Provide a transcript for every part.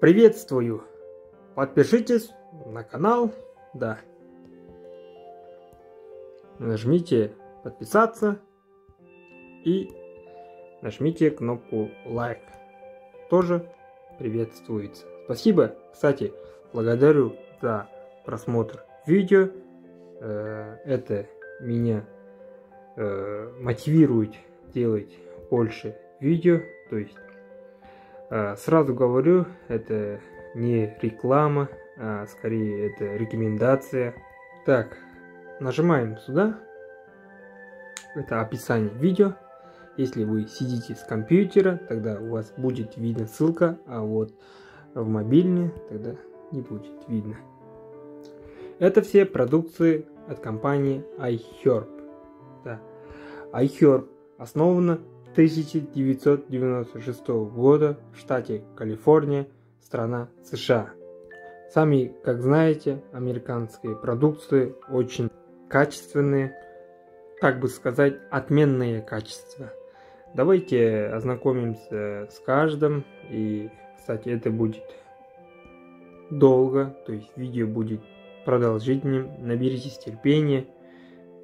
Приветствую! Подпишитесь на канал, да. Нажмите подписаться и нажмите кнопку лайк. Тоже приветствуется. Спасибо, кстати, благодарю за просмотр видео. Э, это меня э, мотивирует делать больше видео, то есть а, сразу говорю, это не реклама, а скорее это рекомендация. Так, нажимаем сюда. Это описание видео. Если вы сидите с компьютера, тогда у вас будет видна ссылка, а вот в мобильне тогда не будет видно. Это все продукции от компании iHerb. Да. iHerb основана 1996 года в штате Калифорния, страна США. Сами, как знаете, американские продукции очень качественные, как бы сказать, отменные качества. Давайте ознакомимся с каждым. И, кстати, это будет долго, то есть видео будет продолжительным. Наберитесь терпения.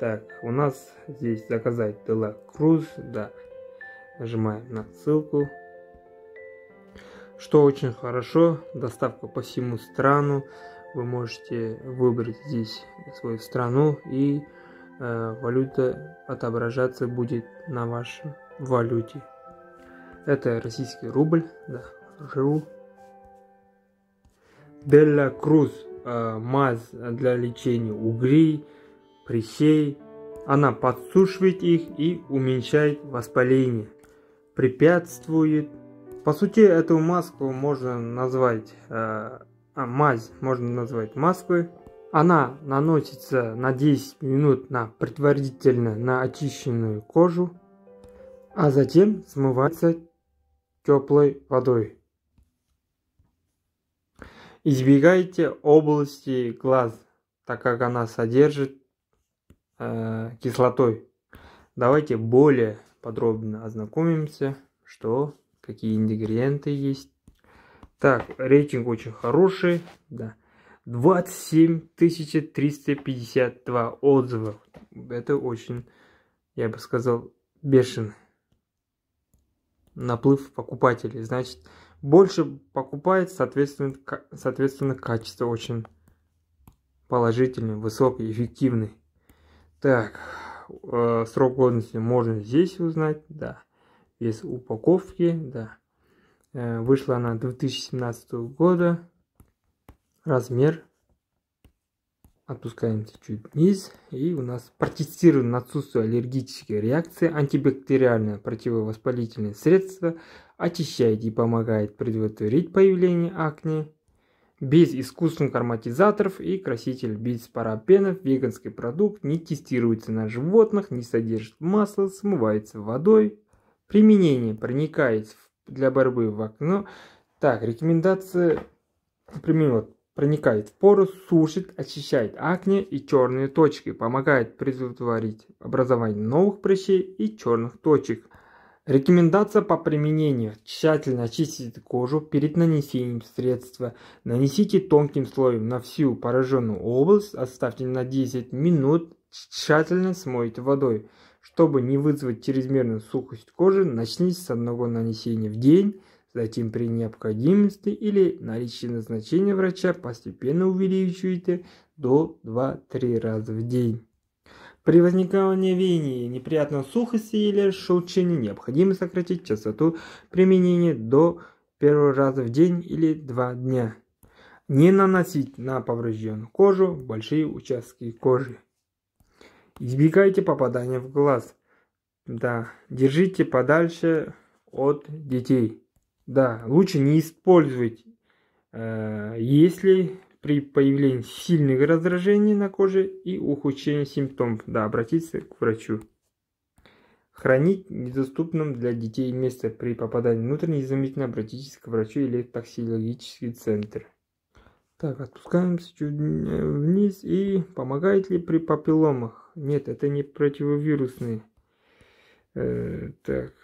Так, у нас здесь заказать Дела Круз, да, нажимаем на ссылку. Что очень хорошо, доставка по всему страну. Вы можете выбрать здесь свою страну и э, валюта отображаться будет на вашей валюте. Это российский рубль, да, ЖРУ. Деля Круз, э, МАЗ для лечения угрей, пресей. Она подсушивает их и уменьшает воспаление препятствует. По сути, эту маску можно назвать э, а, мазь, можно назвать маской. Она наносится на 10 минут на предварительно на очищенную кожу, а затем смывается теплой водой. Избегайте области глаз, так как она содержит э, кислотой. Давайте более подробно ознакомимся, что, какие ингредиенты есть. Так, рейтинг очень хороший, да. 27 352 отзыва. Это очень, я бы сказал, бешеный наплыв покупателей. Значит, больше покупает, соответственно, соответственно качество очень положительный высокий эффективный Так, э, срок годности можно здесь узнать, да, без упаковки, да. Э, вышла она 2017 года, размер, отпускаемся чуть вниз, и у нас протестировано на отсутствие аллергической реакции, антибактериальное противовоспалительное средство, очищает и помогает предотвратить появление акне, без искусственных ароматизаторов и краситель без парабенов, веганский продукт не тестируется на животных, не содержит масла, смывается водой. Применение проникает для борьбы в окно. Так, рекомендация применила проникает в поры, сушит, очищает акне и черные точки, помогает предотвратить образование новых прыщей и черных точек – Рекомендация по применению. Тщательно очистите кожу перед нанесением средства. Нанесите тонким слоем на всю пораженную область, оставьте на 10 минут, тщательно смойте водой. Чтобы не вызвать чрезмерную сухость кожи, начните с одного нанесения в день, затем при необходимости или наличии назначения врача постепенно увеличивайте до 2-3 раза в день. При возникновении неприятной сухости или шелчения необходимо сократить частоту применения до первого раза в день или два дня. Не наносить на поврежденную кожу большие участки кожи. Избегайте попадания в глаз. Да, держите подальше от детей. Да, лучше не использовать, э, если при появлении сильных раздражений на коже и ухудшении симптомов, да, обратиться к врачу. Хранить недоступным для детей место при попадании внутрь незаметно обратитесь к врачу или в токсикологический центр. Так, отпускаемся чуть вниз и помогает ли при папилломах? Нет, это не противовирусные. Э, так,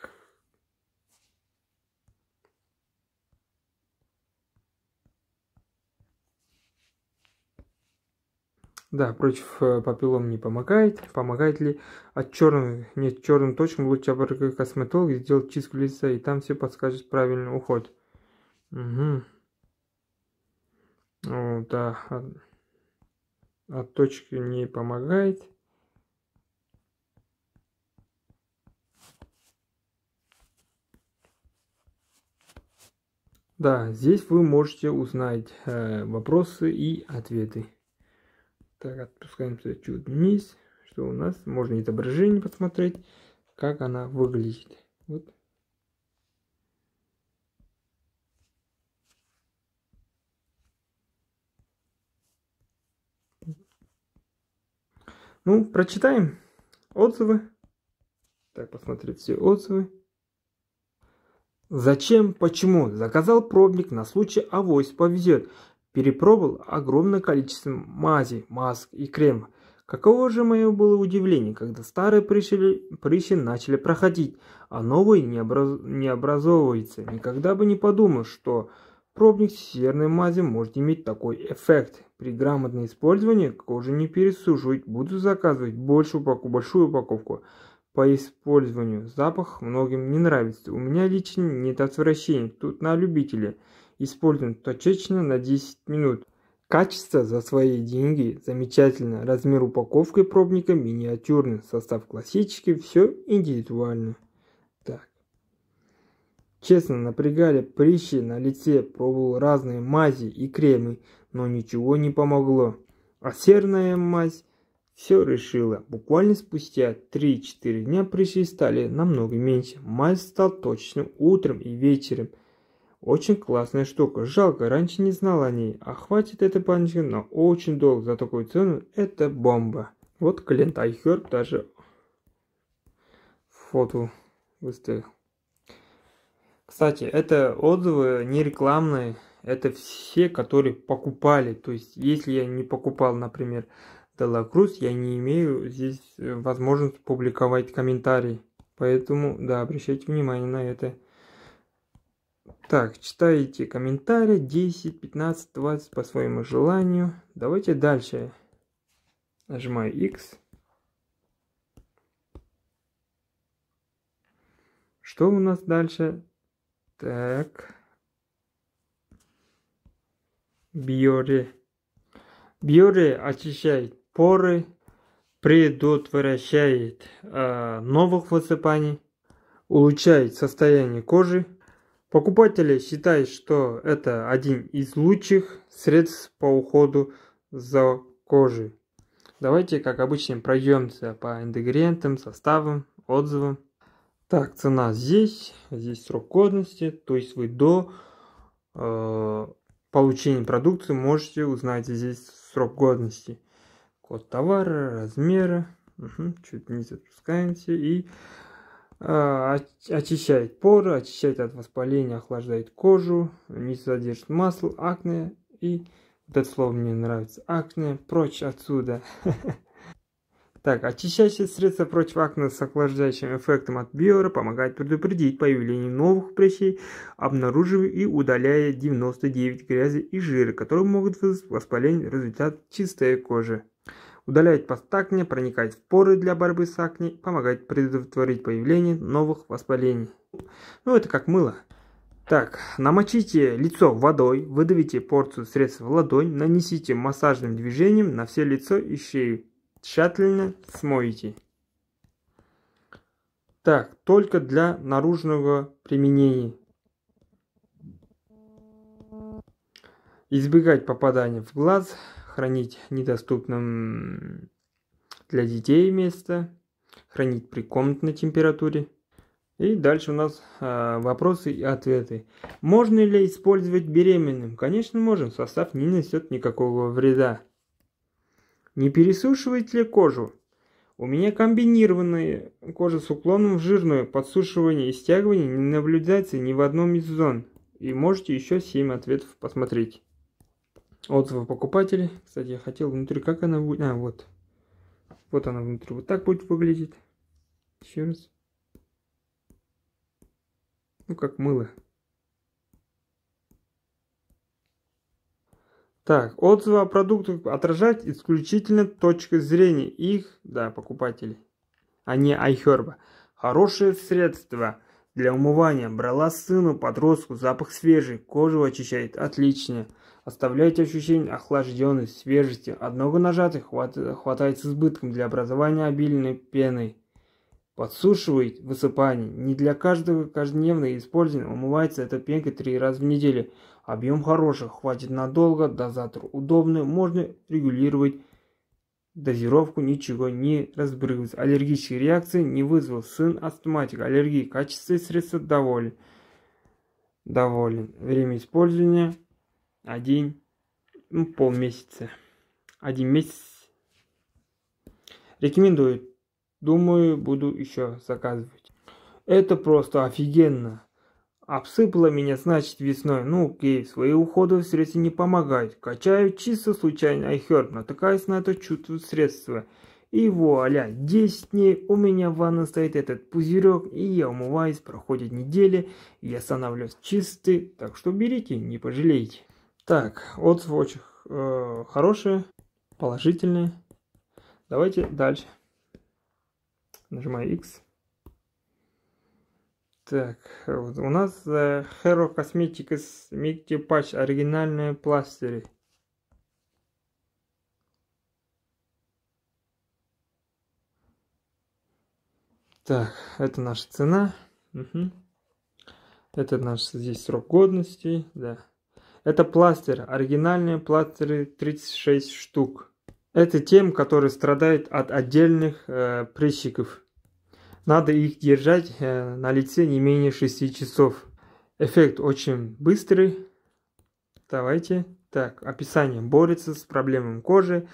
Да, против э, папиллом не помогает. Помогает ли от черных, нет, черным точкам лучше обратиться к косметологу, сделать чистку лица, и там все подскажет правильный уход. Угу. О, да, от, от точки не помогает. Да, здесь вы можете узнать э, вопросы и ответы. Так, отпускаемся чуть вниз, что у нас, можно изображение посмотреть, как она выглядит. Вот. Ну, прочитаем отзывы. Так, посмотреть все отзывы. Зачем? Почему? Заказал пробник на случай авось повезет перепробовал огромное количество мази, маск и крема. Каково же мое было удивление, когда старые прыщи, прыщи начали проходить, а новые не, образ, не образовываются. Никогда бы не подумал, что пробник серной мази может иметь такой эффект. При грамотном использовании кожу не пересушивать, буду заказывать большую упаковку, большую упаковку. По использованию запах многим не нравится. У меня лично нет отвращений, тут на любителя использован точечно на 10 минут. Качество за свои деньги замечательно. Размер упаковки пробника миниатюрный. Состав классический, все индивидуально. Так. Честно, напрягали прыщи на лице, пробовал разные мази и кремы, но ничего не помогло. А серная мазь все решила. Буквально спустя 3-4 дня прыщи стали намного меньше. Мазь стал точно утром и вечером. Очень классная штука. Жалко, раньше не знал о ней. А хватит этой баночки на очень долго. За такую цену это бомба. Вот клиент iHerb даже фото выставил. Кстати, это отзывы не рекламные. Это все, которые покупали. То есть, если я не покупал, например, Делакрус, я не имею здесь э, возможность публиковать комментарии. Поэтому, да, обращайте внимание на это. Так, читайте комментарии 10, 15, 20 по своему желанию. Давайте дальше. Нажимаю X. Что у нас дальше? Так. Биоре. Биоре очищает поры, предотвращает э, новых высыпаний, улучшает состояние кожи, Покупатели считают, что это один из лучших средств по уходу за кожей. Давайте, как обычно, пройдемся по ингредиентам, составам, отзывам. Так, цена здесь, здесь срок годности, то есть вы до э, получения продукции можете узнать здесь срок годности. Код товара, размеры, угу, чуть не запускаемся и а, очищает поры, очищает от воспаления, охлаждает кожу, не содержит масла, акне и вот это слово мне нравится. Акне, прочь отсюда. Так, очищающее средство против акне с охлаждающим эффектом от биора помогает предупредить появление новых прыщей, обнаруживая и удаляя 99 грязи и жира, которые могут вызвать воспаление в результат чистой кожи удаляет пост акне, проникает в поры для борьбы с акне, помогает предотвратить появление новых воспалений. Ну, это как мыло. Так, намочите лицо водой, выдавите порцию средства в ладонь, нанесите массажным движением на все лицо и шею. Тщательно смоете. Так, только для наружного применения. Избегать попадания в глаз – хранить недоступным для детей место, хранить при комнатной температуре. И дальше у нас э, вопросы и ответы. Можно ли использовать беременным? Конечно, можем. Состав не несет никакого вреда. Не пересушивает ли кожу? У меня комбинированная кожа с уклоном в жирную. Подсушивание и стягивание не наблюдается ни в одном из зон. И можете еще 7 ответов посмотреть. Отзывы покупателей. Кстати, я хотел внутри, как она будет. А, вот. Вот она внутри. Вот так будет выглядеть. Еще раз. Ну, как мыло. Так, отзывы о продуктах отражать исключительно точка зрения их, да, покупателей, а не Айхерба. Хорошее средство для умывания. Брала сыну, подростку, запах свежий, кожу очищает, отлично оставляете ощущение охлажденности, свежести. Одного нажатия хватает с избытком для образования обильной пены. Подсушивает высыпание. Не для каждого каждодневное использование умывается эта пенка три раза в неделю. Объем хороший, хватит надолго, до дозатор удобный, можно регулировать дозировку, ничего не разбрызгивать. Аллергические реакции не вызвал. Сын астматик, аллергии, качество средства доволен. Доволен. Время использования один ну, полмесяца. Один месяц. Рекомендую. Думаю, буду еще заказывать. Это просто офигенно. Обсыпала меня, значит, весной. Ну, окей, свои уходы в средства не помогают. Качаю чисто случайно iHerb, натыкаясь на это чувство средства. И вуаля, 10 дней у меня в ванной стоит этот пузырек, и я умываюсь, проходит недели, и я становлюсь чистый, так что берите, не пожалеете. Так, отзывы очень э, хорошие, положительные. Давайте дальше. Нажимаю X. Так, вот у нас э, Hero Cosmetics Micti Patch оригинальные пластыри. Так, это наша цена. Угу. Это наш здесь срок годности, да. Это пластырь, оригинальные пластыри 36 штук. Это тем, которые страдают от отдельных э, прыщиков. Надо их держать э, на лице не менее 6 часов. Эффект очень быстрый. Давайте. Так, описание. Борется с проблемами кожи.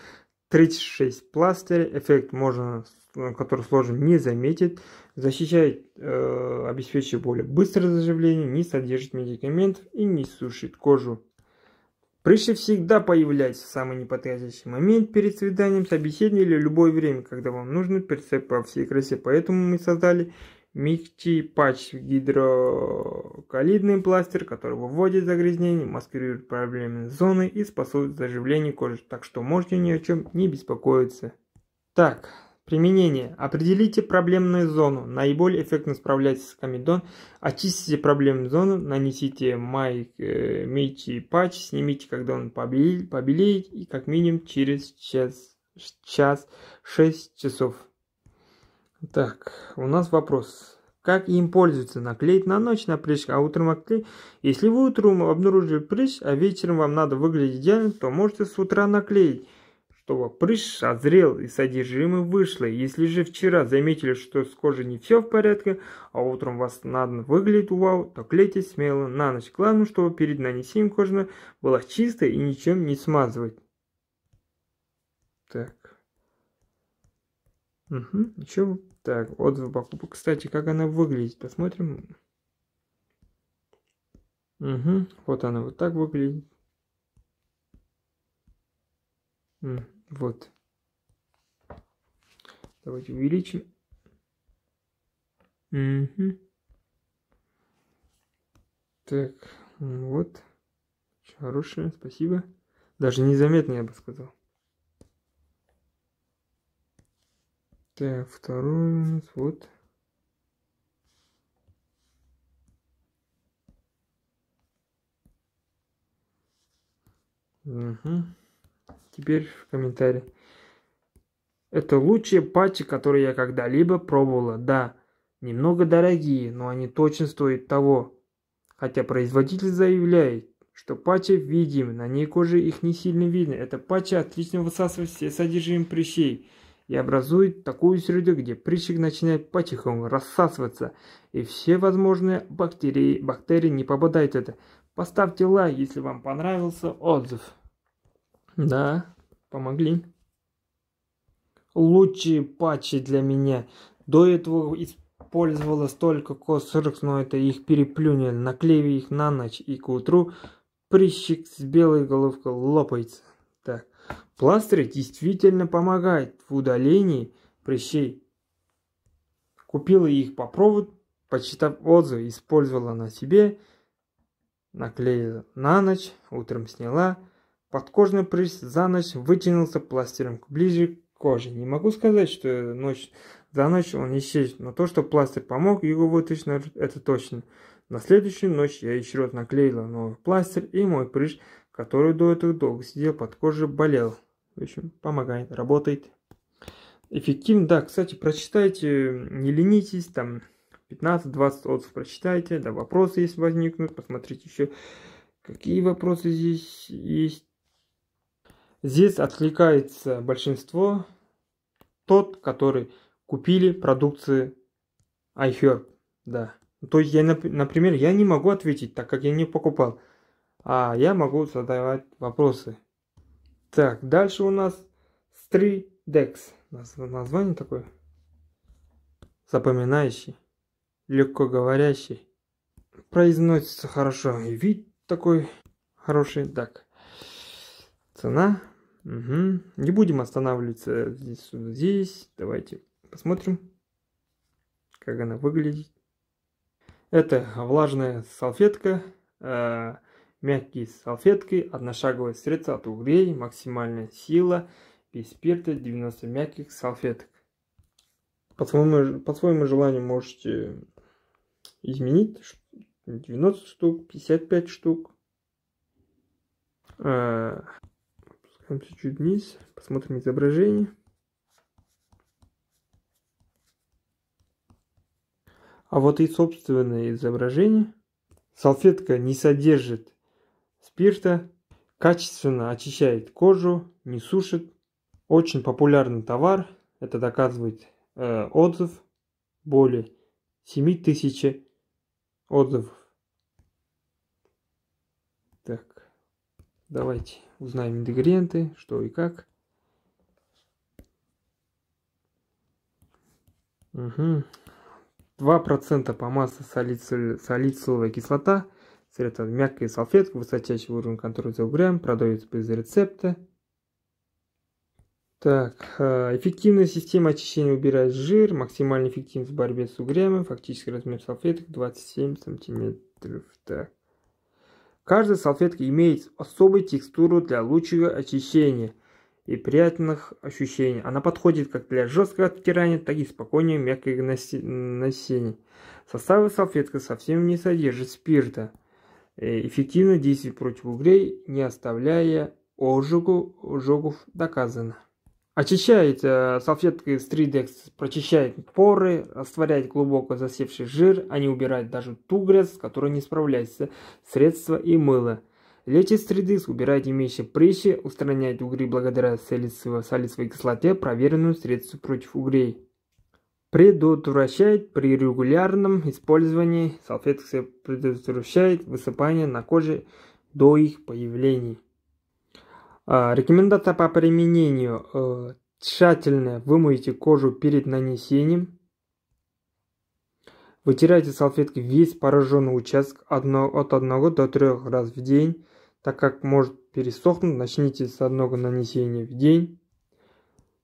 36 пластырь. Эффект можно Э, который сложно не заметить, защищает, э, обеспечивает более быстрое заживление, не содержит медикаментов и не сушит кожу. Прыщи всегда появляются в самый неподходящий момент перед свиданием, собеседованием или любое время, когда вам нужно прицеп по всей красе. Поэтому мы создали Микчи патч гидроколидный пластер, который выводит загрязнение, маскирует проблемные зоны и способствует заживлению кожи, так что можете ни о чем не беспокоиться. Так, Применение. Определите проблемную зону. Наиболее эффектно справляйтесь с комедон. Очистите проблемную зону, нанесите майк, э, меч и патч, снимите, когда он побелеет, побелеет и как минимум через час, час 6 часов. Так, у нас вопрос. Как им пользоваться? Наклеить на ночь на прыщ, а утром отклеить? Если вы утром обнаружили прыщ, а вечером вам надо выглядеть идеально, то можете с утра наклеить что прыщ созрел и содержимое вышло. Если же вчера заметили, что с кожей не все в порядке, а утром вас надо выглядит вау, то клейтесь смело на ночь. Главное, чтобы перед нанесением кожи была чистая и ничем не смазывать. Так. Угу, еще. Так, отзыв покупок. Кстати, как она выглядит, посмотрим. Угу, вот она вот так выглядит. Угу. Вот. Давайте увеличим. Угу. Так, вот. Очень хорошее, спасибо. Даже незаметно, я бы сказал. Так, второй у нас вот. Угу. Теперь в комментарии. Это лучшие патчи, которые я когда-либо пробовала. Да, немного дорогие, но они точно стоят того. Хотя производитель заявляет, что патчи видим, на ней кожи их не сильно видно. Это патчи отлично высасывают все содержимое прыщей и образует такую среду, где прыщик начинает потихоньку рассасываться, и все возможные бактерии, бактерии не попадают в это. Поставьте лайк, если вам понравился отзыв. Да, помогли. Лучшие патчи для меня. До этого использовалось только косырок, но это их переплюнули. Наклеили их на ночь и к утру прыщик с белой головкой лопается. Так, пластырь действительно помогает в удалении прыщей. Купила их по проводу, почитав отзывы, использовала на себе, наклеила на ночь, утром сняла – Подкожный прыщ за ночь вытянулся пластырем ближе к коже. Не могу сказать, что ночь за ночь он исчез, но то, что пластырь помог его вытащить, это точно. На следующую ночь я еще раз наклеила новый пластырь, и мой прыщ, который до этого долго сидел под кожей, болел. В общем, помогает, работает. Эффективно, да, кстати, прочитайте, не ленитесь, там 15-20 отзывов прочитайте, да, вопросы, есть возникнут, посмотрите еще, какие вопросы здесь есть, Здесь откликается большинство тот, который купили продукции iHerb. Да. То есть, я, например, я не могу ответить, так как я не покупал. А я могу задавать вопросы. Так, дальше у нас Streetdex, Название такое. Запоминающий. Легко говорящий. Произносится хорошо. И вид такой хороший. Так. Цена Угу. Не будем останавливаться здесь, здесь. Давайте посмотрим, как она выглядит. Это влажная салфетка, э, мягкие салфетки, одношаговое средство от углей, максимальная сила, без спирта, 90 мягких салфеток. По своему, по своему желанию можете изменить 90 штук, 55 штук. Э, Идем чуть-чуть вниз, посмотрим изображение. А вот и собственное изображение. Салфетка не содержит спирта, качественно очищает кожу, не сушит. Очень популярный товар, это доказывает э, отзыв, более 7000 отзывов. Так, давайте узнаем ингредиенты, что и как. Угу. 2% по массе салициловая кислота, средство мягкая салфетка, высочайший уровень контроля за угрем, продается без рецепта. Так, э, эффективная система очищения убирает жир, максимальная эффективность в борьбе с угрями, фактический размер салфеток 27 сантиметров. Так, Каждая салфетка имеет особую текстуру для лучшего очищения и приятных ощущений. Она подходит как для жесткого оттирания, так и спокойнее мягких носений. Составы салфетка совсем не содержит спирта. Э, Эффективно действует против угрей, не оставляя ожогу, ожогов доказано. Очищает э, салфеткой с прочищает поры, растворяет глубоко засевший жир, а не убирает даже ту грязь, с которой не справляется, средство и мыло. Лечит стридекс, убирает имеющие прыщи, устраняет угри благодаря салицевой, салицевой кислоте, проверенную средство против угрей. Предотвращает при регулярном использовании салфеток предотвращает высыпание на коже до их появления. А, рекомендация по применению. Э, тщательно вымойте кожу перед нанесением. Вытирайте салфеткой весь пораженный участок от 1 до 3 раз в день, так как может пересохнуть. Начните с одного нанесения в день.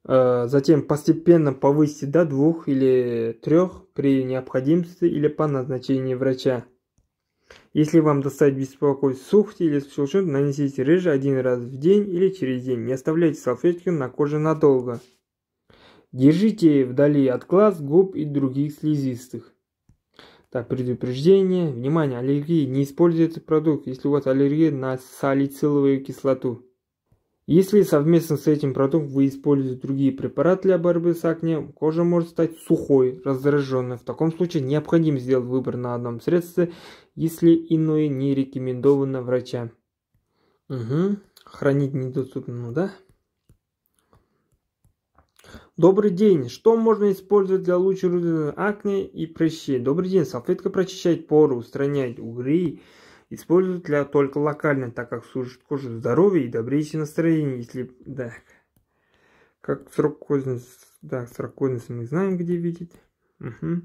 Э, затем постепенно повысьте до 2 или 3 при необходимости или по назначению врача. Если вам достать беспокойство сухоть или сушит, нанесите реже один раз в день или через день. Не оставляйте салфетки на коже надолго. Держите вдали от глаз, губ и других слизистых. Так, предупреждение. Внимание, аллергии. Не используйте продукт, если у вас аллергия на салициловую кислоту. Если совместно с этим продуктом вы используете другие препараты для борьбы с акне, кожа может стать сухой, раздраженной. В таком случае необходимо сделать выбор на одном средстве, если иное не рекомендовано врача. Угу. Хранить недоступно, ну да? Добрый день. Что можно использовать для лучшего акне и прыщей? Добрый день. Салфетка прочищает поры, устраняет угри, Используют для только локально, так как служит коже здоровья и добрейшее настроение, если... Да. Как срок козности... Да, срок козности мы знаем, где видеть. Угу.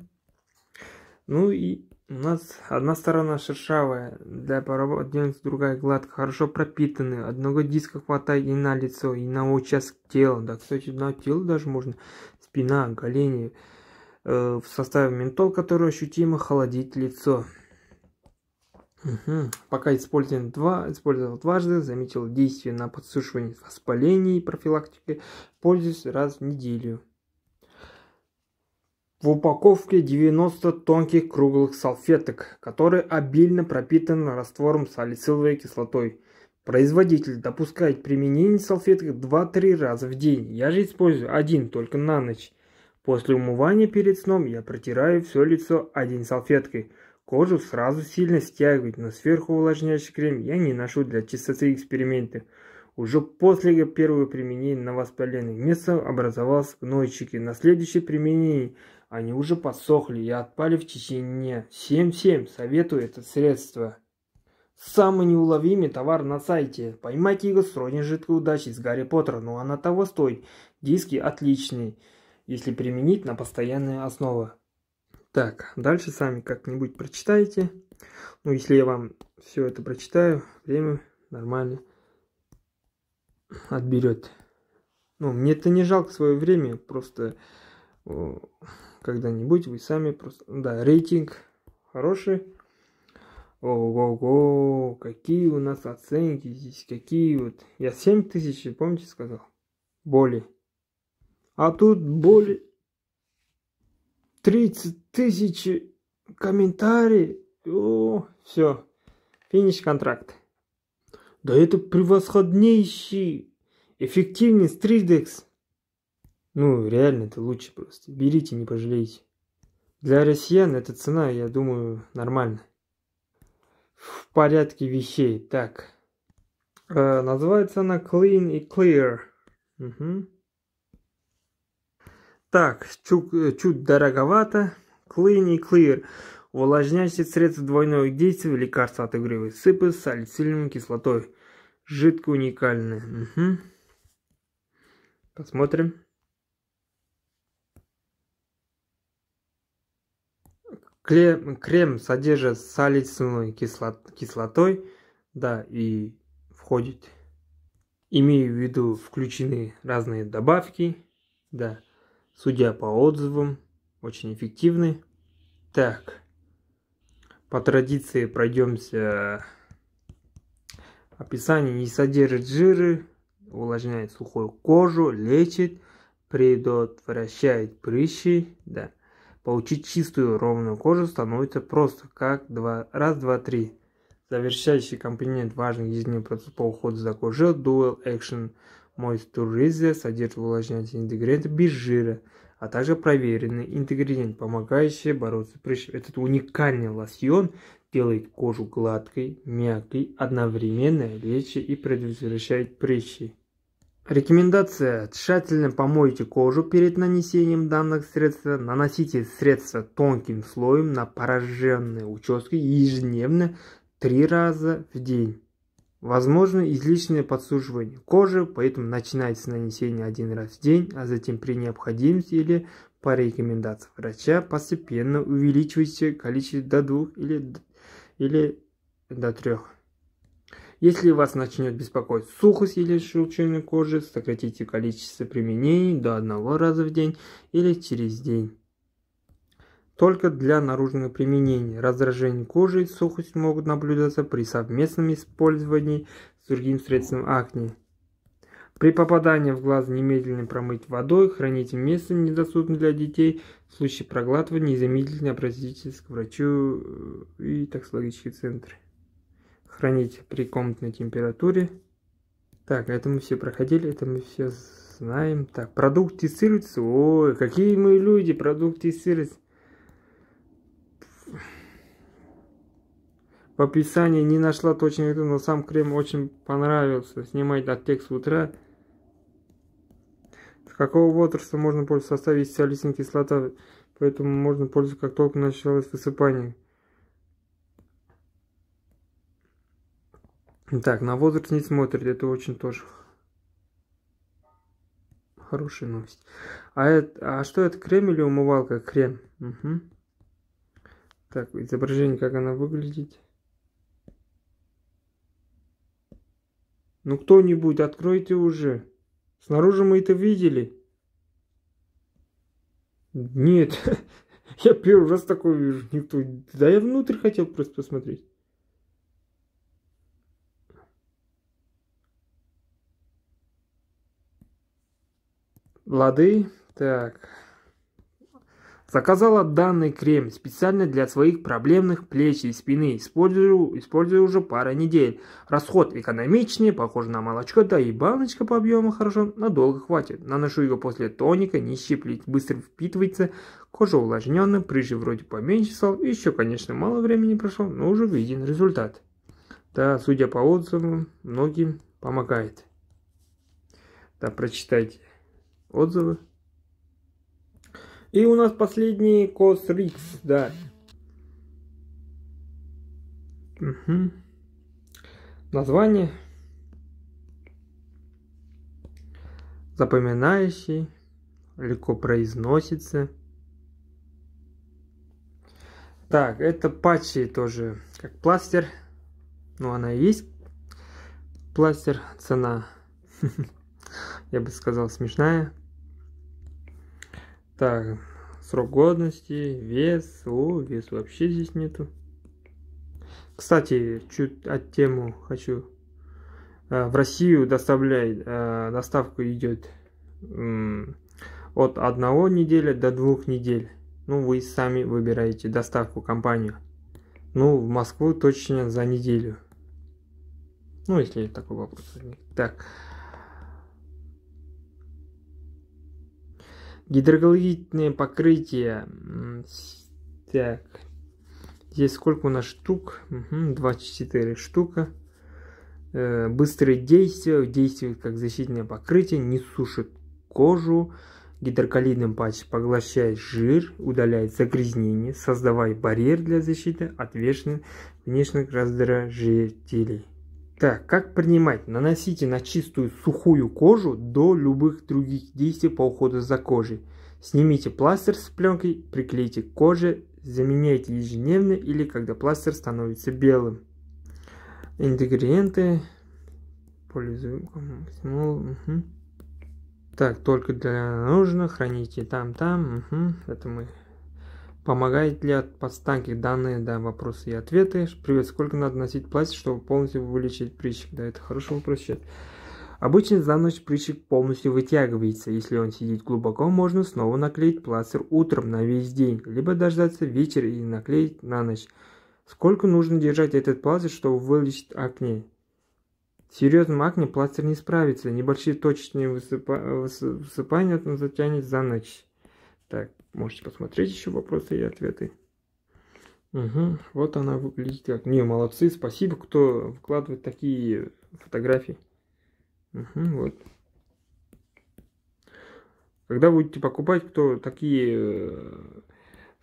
Ну и у нас одна сторона шершавая, для пороботки делается другая гладко, хорошо пропитанная. Одного диска хватает и на лицо, и на участок тела. Да, кстати, на тело даже можно спина, голени Э, в составе ментол, который ощутимо холодит лицо. Угу. Пока использовал два, использовал дважды, заметил действие на подсушивание воспалений профилактики, пользуюсь раз в неделю. В упаковке 90 тонких круглых салфеток, которые обильно пропитаны раствором салициловой кислотой. Производитель допускает применение салфеток 2-3 раза в день. Я же использую один только на ночь. После умывания перед сном я протираю все лицо один салфеткой – Кожу сразу сильно стягивает, но сверху увлажняющий крем я не ношу для чистоты эксперимента. Уже после первого применения на воспаленных местах образовались гнойчики. На следующее применение они уже подсохли и отпали в течение. 7-7 советую это средство. Самый неуловимый товар на сайте. Поймайте его с сродни жидкой удачи с Гарри Поттера, но ну, она а того стоит. Диски отличные, если применить на постоянной основе. Так, дальше сами как-нибудь прочитайте. Ну, если я вам все это прочитаю, время нормально отберет. Ну, мне это не жалко свое время, просто когда-нибудь вы сами просто... Да, рейтинг хороший. Ого-го, какие у нас оценки здесь, какие вот... Я 7 тысяч, помните, сказал? Боли. А тут боли 30 тысяч комментариев. О, все. Финиш контракт. Да это превосходнейший. Эффективность стридекс. Ну, реально, это лучше просто. Берите, не пожалеете. Для россиян эта цена, я думаю, нормально. В порядке вещей. Так. Э, называется она Clean и Clear. Угу так, чуть, э, чуть дороговато. Clean Клир. Увлажняющие средства двойного действия, лекарства от игривой сыпы с салицилиновой кислотой. Жидко уникальное. Угу. Посмотрим. Крем, крем содержит салициловой кислот, кислотой, да, и входит. Имею в виду включены разные добавки, да судя по отзывам, очень эффективный. Так, по традиции пройдемся. Описание не содержит жиры, увлажняет сухую кожу, лечит, предотвращает прыщи, да. Получить чистую ровную кожу становится просто как два, раз, два, три. Завершающий компонент важных ежедневных процесс по уходу за кожей Dual Action – Moisturizer содержит увлажняющий ингредиент без жира, а также проверенный ингредиент, помогающий бороться с прыщами. Этот уникальный лосьон делает кожу гладкой, мягкой, одновременно лечит и предотвращает прыщи. Рекомендация. Тщательно помойте кожу перед нанесением данных средств. Наносите средство тонким слоем на пораженные участки ежедневно три раза в день. Возможно излишнее подсушивание кожи, поэтому начинайте с нанесения один раз в день, а затем при необходимости или по рекомендации врача постепенно увеличивайте количество до двух или, или до трех. Если вас начнет беспокоить сухость или щелчение кожи, сократите количество применений до одного раза в день или через день только для наружного применения. Раздражение кожи и сухость могут наблюдаться при совместном использовании с другим средством акне. При попадании в глаз немедленно промыть водой, хранить в месте недоступном для детей. В случае проглатывания незамедлительно обратитесь к врачу э, и токсологический центры Хранить при комнатной температуре. Так, это мы все проходили, это мы все знаем. Так, продукт тестируется. Ой, какие мы люди, продукт тестируется. В описании не нашла точно, но сам крем очень понравился. Снимает от текста утра. С какого возраста можно пользоваться в составе сиалисная кислота, поэтому можно пользоваться, как только началось высыпание. Так, на возраст не смотрит, это очень тоже хорошая новость. А, это, а что это, крем или умывалка? Крем. Угу. Так, изображение, как она выглядит. Ну кто-нибудь, откройте уже. Снаружи мы это видели. Нет, я первый раз такое вижу. Никто. Да я внутрь хотел просто посмотреть. Лады. Так. Заказала данный крем специально для своих проблемных плеч и спины. Использую, использую уже пару недель. Расход экономичнее, похоже на молочко, да и баночка по объему хорошо, надолго хватит. Наношу его после тоника, не щиплет, быстро впитывается, кожа увлажненная, прыжи вроде поменьше стал. Еще, конечно, мало времени прошло, но уже виден результат. Да, судя по отзывам, многим помогает. Да, прочитайте отзывы. И у нас последний Кос Рикс, да. Угу. Название. Запоминающий, легко произносится. Так, это патчи тоже, как пластер. Ну, она и есть пластер. Цена, я бы сказал, смешная. Так, срок годности, вес. О, вес вообще здесь нету. Кстати, чуть от тему хочу. А, в Россию доставляет, а, доставка идет от одного недели до двух недель. Ну, вы сами выбираете доставку, компанию. Ну, в Москву точно за неделю. Ну, если такой вопрос Так. Гидрогологичное покрытие. Так. Здесь сколько у нас штук? Угу, 24 штука. Э, быстрые действия. Действует как защитное покрытие. Не сушит кожу. Гидроколидным патч поглощает жир, удаляет загрязнение, создавая барьер для защиты от внешних раздражителей. Так, как принимать? Наносите на чистую сухую кожу до любых других действий по уходу за кожей. Снимите пластырь с пленкой, приклейте к коже, заменяйте ежедневно или когда пластырь становится белым. Ингредиенты. Пользуем. Угу. Так, только для нужно. Храните там-там. Угу. Это мы Помогает ли от подстанки данные, да, вопросы и ответы. Привет, сколько надо носить пластик, чтобы полностью вылечить прыщик? Да, это хороший вопрос сейчас. Обычно за ночь прыщик полностью вытягивается. Если он сидит глубоко, можно снова наклеить пластырь утром на весь день, либо дождаться вечера и наклеить на ночь. Сколько нужно держать этот пластырь, чтобы вылечить акне? В серьезном акне пластырь не справится, небольшие точечные высыпа... высыпания он затянет за ночь. Так, можете посмотреть еще вопросы и ответы. Угу, вот она выглядит как. Не, молодцы, спасибо, кто выкладывает такие фотографии. Угу, вот. Когда будете покупать, кто такие э,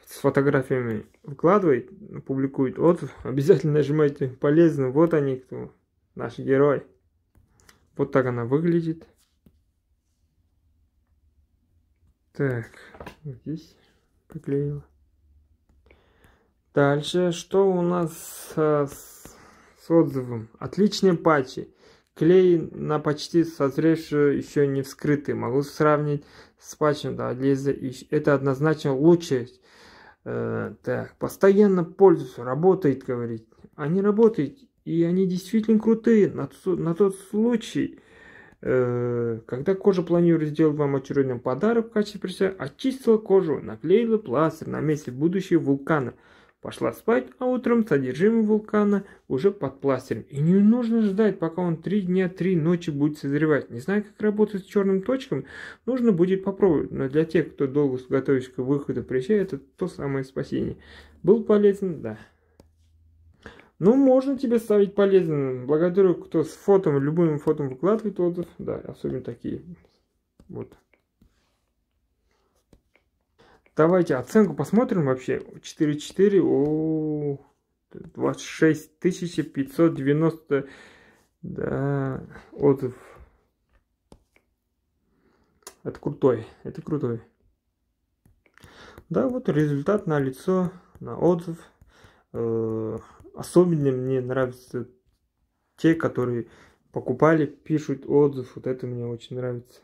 с фотографиями выкладывает, публикует отзыв, обязательно нажимайте полезно. Вот они кто, наш герой. Вот так она выглядит. Так, здесь приклеила. Дальше, что у нас а, с, отзывом? Отличные патчи. Клей на почти созревшую еще не вскрытый. Могу сравнить с патчем, да, Лиза. Это однозначно лучше. Э, так, постоянно пользуюсь, работает, говорит. Они работают, и они действительно крутые. На, на тот случай, Э, когда кожа планирует сделать вам очередной подарок в качестве пресса, очистила кожу, наклеила пластырь на месте будущего вулкана. Пошла спать, а утром содержимое вулкана уже под пластырем. И не нужно ждать, пока он три дня, три ночи будет созревать. Не знаю, как работать с черным точком, нужно будет попробовать. Но для тех, кто долго готовится к выходу прыща, это то самое спасение. Был полезен? Да. Ну, можно тебе ставить полезным. Благодарю, кто с фотом, любым фотом выкладывает отзыв. Да, особенно такие. Вот. Давайте оценку посмотрим вообще. 4.4, о, -о, -о 26 590 да, отзыв. Это крутой, это крутой. Да, вот результат на лицо, на отзыв. Э, Особенно мне нравятся те, которые покупали, пишут отзыв. Вот это мне очень нравится.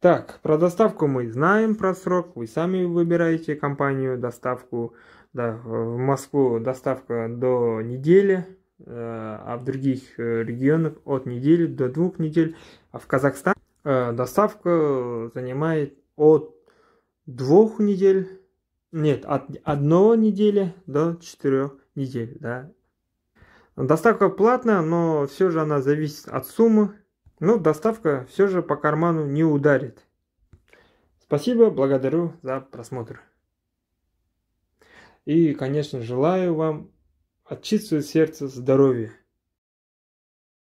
Так, про доставку мы знаем, про срок. Вы сами выбираете компанию, доставку. Да, в Москву доставка до недели, э, а в других э, регионах от недели до двух недель. А в Казахстан э, доставка занимает от двух недель нет, от одного недели до четырех недель, да. Доставка платная, но все же она зависит от суммы. Но ну, доставка все же по карману не ударит. Спасибо, благодарю за просмотр. И, конечно, желаю вам от чистого сердца здоровья.